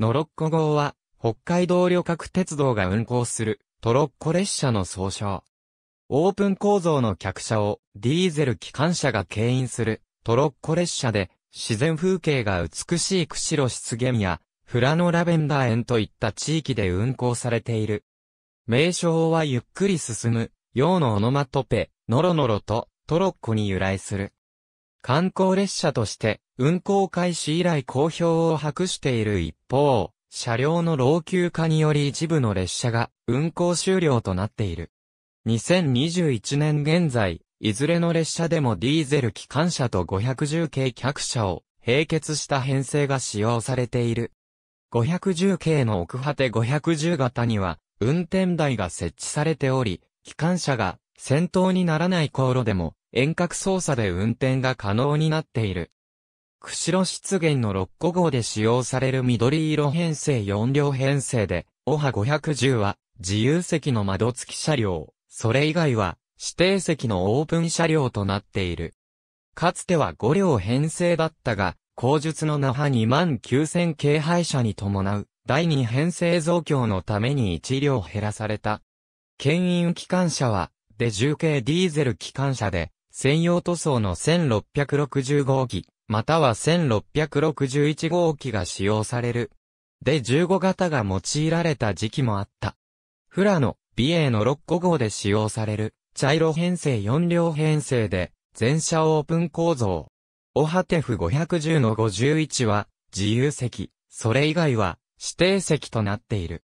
ノロッコ号は、北海道旅客鉄道が運行する、トロッコ列車の総称。オープン構造の客車を、ディーゼル機関車が牽引する、トロッコ列車で、自然風景が美しい釧路湿原や、フラノラベンダー園といった地域で運行されている。名称はゆっくり進む、洋のオノマトペ、ノロノロと、トロッコに由来する。観光列車として運行開始以来好評を博している一方、車両の老朽化により一部の列車が運行終了となっている。2021年現在、いずれの列車でもディーゼル機関車と510系客車を並結した編成が使用されている。510系の奥果て510型には運転台が設置されており、機関車が先頭にならない航路でも遠隔操作で運転が可能になっている。釧路湿原の6個号で使用される緑色編成4両編成で、オハ510は自由席の窓付き車両、それ以外は指定席のオープン車両となっている。かつては5両編成だったが、後述の那覇2万9000軽配車に伴う第2編成増強のために1両減らされた。牽引機関車は、で重系ディーゼル機関車で、専用塗装の1660号機、または1661号機が使用される。で15型が用いられた時期もあった。フラの、美瑛の6個号で使用される、茶色編成4両編成で、全車オープン構造。オハテフ510の51は、自由席、それ以外は、指定席となっている。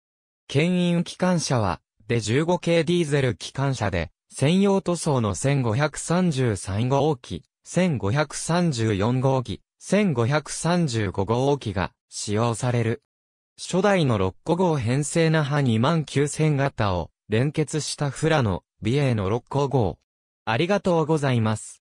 牽引機関車は、で15系ディーゼル機関車で、専用塗装の1533号機、1534号機、1535号機が使用される。初代の6個号編成な波29000型を連結したフラの美瑛の6個号。ありがとうございます。